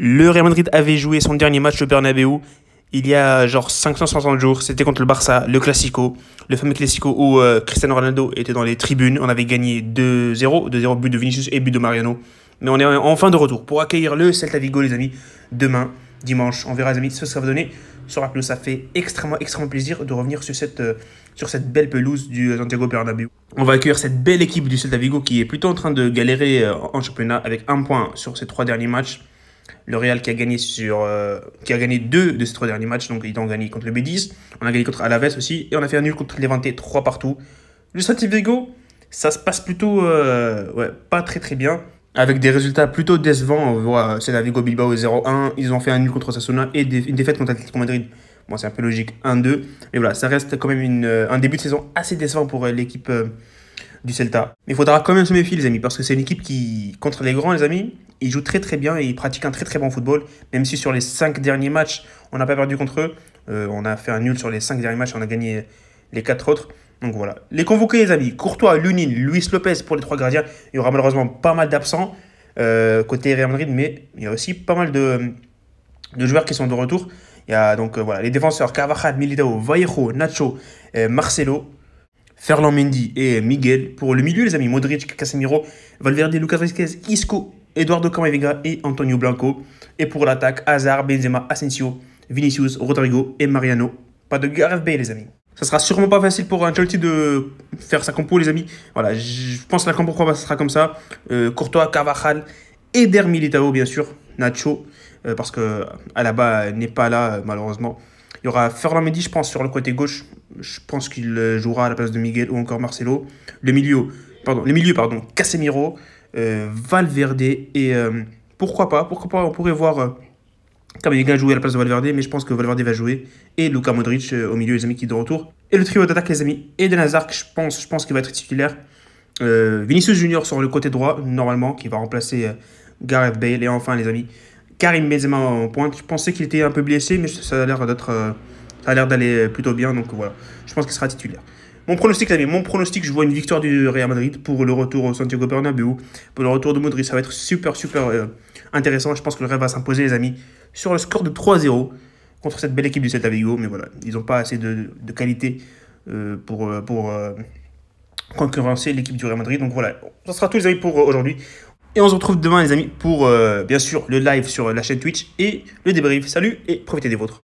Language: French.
Le Real Madrid avait joué son dernier match au Bernabeu il y a genre 560 jours. C'était contre le Barça, le Classico, le fameux Classico où euh, Cristiano Ronaldo était dans les tribunes. On avait gagné 2-0, 2-0 but de Vinicius et but de Mariano. Mais on est en fin de retour pour accueillir le Celta Vigo, les amis, demain, dimanche. On verra, les amis, ce sera donné. va donner sur Ça fait extrêmement, extrêmement plaisir de revenir sur cette, euh, sur cette belle pelouse du euh, Santiago Bernabéu. On va accueillir cette belle équipe du Celta Vigo qui est plutôt en train de galérer en championnat avec un point sur ces trois derniers matchs. Le Real qui a gagné sur, euh, qui a gagné deux de ces trois derniers matchs, donc ils ont gagné contre le B10. on a gagné contre Alaves aussi, et on a fait un nul contre Levante, 3 partout. Le Celtic Vigo, ça se passe plutôt, euh, pas très très bien, avec des résultats plutôt décevants. On voit euh, c'est la Vigo Bilbao 0-1, ils ont fait un nul contre Sassona et une défaite contre Atlético Madrid. Bon, c'est un peu logique, 1-2. Mais voilà, ça reste quand même un début de saison assez décevant pour l'équipe du Celta. Mais il faudra quand même se méfier, les amis, parce que c'est une équipe qui, contre les grands, les amis, ils jouent très très bien et ils pratiquent un très très bon football, même si sur les 5 derniers matchs, on n'a pas perdu contre eux. Euh, on a fait un nul sur les 5 derniers matchs, on a gagné les 4 autres. Donc voilà. Les convoqués, les amis, Courtois, Lunin, Luis Lopez pour les trois gardiens. Il y aura malheureusement pas mal d'absents euh, côté Real Madrid, mais il y a aussi pas mal de, joueurs qui sont de retour. Il y a donc euh, voilà, les défenseurs Carvajal, Militao, Vallejo, Nacho, Marcelo, Ferland Mendy et Miguel. Pour le milieu, les amis, Modric, Casemiro, Valverde, Lucas Vázquez, Isco, Eduardo Camavinga et Antonio Blanco. Et pour l'attaque, Hazard, Benzema, Asensio, Vinicius, Rodrigo et Mariano. Pas de Gareth Bale, les amis. Ça sera sûrement pas facile pour Ancelotti de faire sa compo, les amis. Voilà, je pense que la compo sera comme ça. Euh, Courtois, Carvajal, et Litao, bien sûr. Nacho, euh, parce que Alaba euh, n'est pas là, malheureusement. Il y aura Ferland Medi, je pense, sur le côté gauche. Je pense qu'il jouera à la place de Miguel ou encore Marcelo. Le milieu, pardon, le milieu, pardon, Casemiro, euh, Valverde. Et euh, pourquoi pas Pourquoi pas On pourrait voir euh, Guin jouer à la place de Valverde, mais je pense que Valverde va jouer. Et Luka Modric au milieu, les amis, qui est de retour. Et le trio d'attaque, les amis, et Eden je pense, je pense qu'il va être titulaire. Vinicius Junior sur le côté droit, normalement, qui va remplacer Gareth Bale. Et enfin, les amis, Karim Benzema en pointe. Je pensais qu'il était un peu blessé, mais ça a l'air d'être, ça a l'air d'aller plutôt bien. Donc voilà, je pense qu'il sera titulaire. Mon pronostic, les mon pronostic, je vois une victoire du Real Madrid pour le retour au Santiago Bernabéu, pour le retour de Madrid, Ça va être super, super euh, intéressant. Je pense que le rêve va s'imposer, les amis, sur le score de 3-0 contre cette belle équipe du Celta Vigo. Mais voilà, ils n'ont pas assez de, qualité euh, pour, euh, concurrencer l'équipe du Real Madrid. Donc voilà, ça sera tout, les amis, pour aujourd'hui. Et on se retrouve demain, les amis, pour bien sûr le live sur la chaîne Twitch et le débrief. Salut et profitez des vôtres.